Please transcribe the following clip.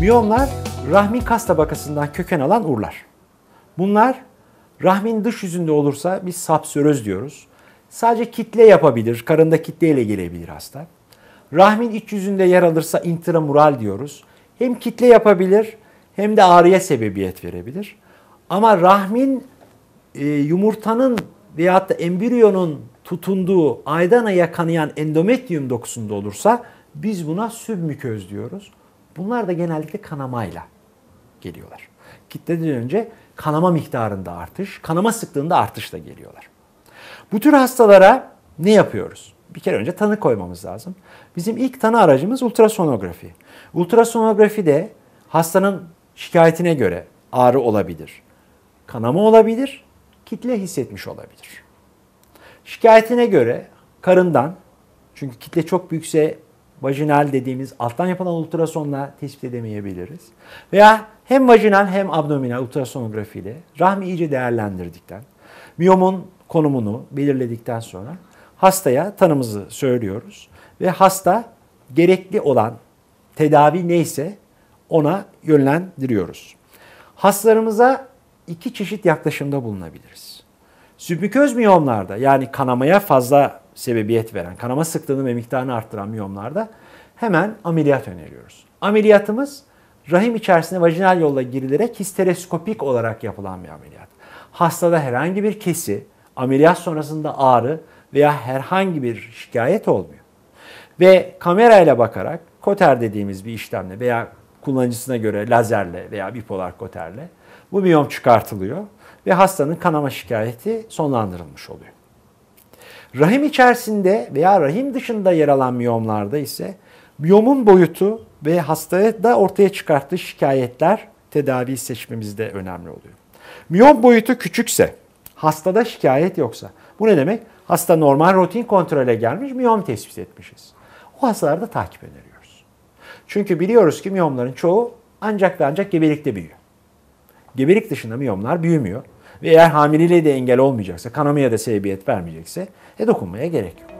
Miyomlar rahmin kas tabakasından köken alan urlar. Bunlar rahmin dış yüzünde olursa biz sapsöröz diyoruz. Sadece kitle yapabilir, karında kitleyle gelebilir hasta. Rahmin iç yüzünde yer alırsa intramural diyoruz. Hem kitle yapabilir hem de ağrıya sebebiyet verebilir. Ama rahmin e, yumurtanın veyahut da embriyonun tutunduğu aydan aya kanayan endometriyum dokusunda olursa biz buna sübmüköz diyoruz. Bunlar da genellikle kanamayla geliyorlar. Kitleden önce kanama miktarında artış, kanama sıklığında artış da geliyorlar. Bu tür hastalara ne yapıyoruz? Bir kere önce tanı koymamız lazım. Bizim ilk tanı aracımız ultrasonografi. Ultrasonografi de hastanın şikayetine göre ağrı olabilir, kanama olabilir, kitle hissetmiş olabilir. Şikayetine göre karından, çünkü kitle çok büyükse vajinal dediğimiz alttan yapılan ultrasonla tespit edemeyebiliriz. Veya hem vajinal hem abdominal ultrasonografiyle rahmi iyice değerlendirdikten, miyomun konumunu belirledikten sonra hastaya tanımızı söylüyoruz ve hasta gerekli olan tedavi neyse ona yönlendiriyoruz. Hastalarımıza iki çeşit yaklaşımda bulunabiliriz. Submiköz miyomlarda yani kanamaya fazla sebebiyet veren, kanama sıklığını ve miktarını arttıran miyomlarda hemen ameliyat öneriyoruz. Ameliyatımız rahim içerisine vajinal yolla girilerek histereskopik olarak yapılan bir ameliyat. Hastada herhangi bir kesi, ameliyat sonrasında ağrı veya herhangi bir şikayet olmuyor. Ve kamerayla bakarak koter dediğimiz bir işlemle veya kullanıcısına göre lazerle veya bipolar koterle bu miyom çıkartılıyor ve hastanın kanama şikayeti sonlandırılmış oluyor. Rahim içerisinde veya rahim dışında yer alan miyomlarda ise miyomun boyutu ve hastaya da ortaya çıkarttığı şikayetler tedavi seçmemizde önemli oluyor. Miyom boyutu küçükse, hastada şikayet yoksa, bu ne demek? Hasta normal rutin kontrole gelmiş, miyom tespit etmişiz. O hastalarda takip öneriyoruz. Çünkü biliyoruz ki miyomların çoğu ancak ve ancak gebelikte büyüyor. Gebelik dışında miyomlar büyümüyor ve eğer hamileliğe de engel olmayacaksa, kanamaya da sebebiyet vermeyecekse e dokunmaya gerek yok.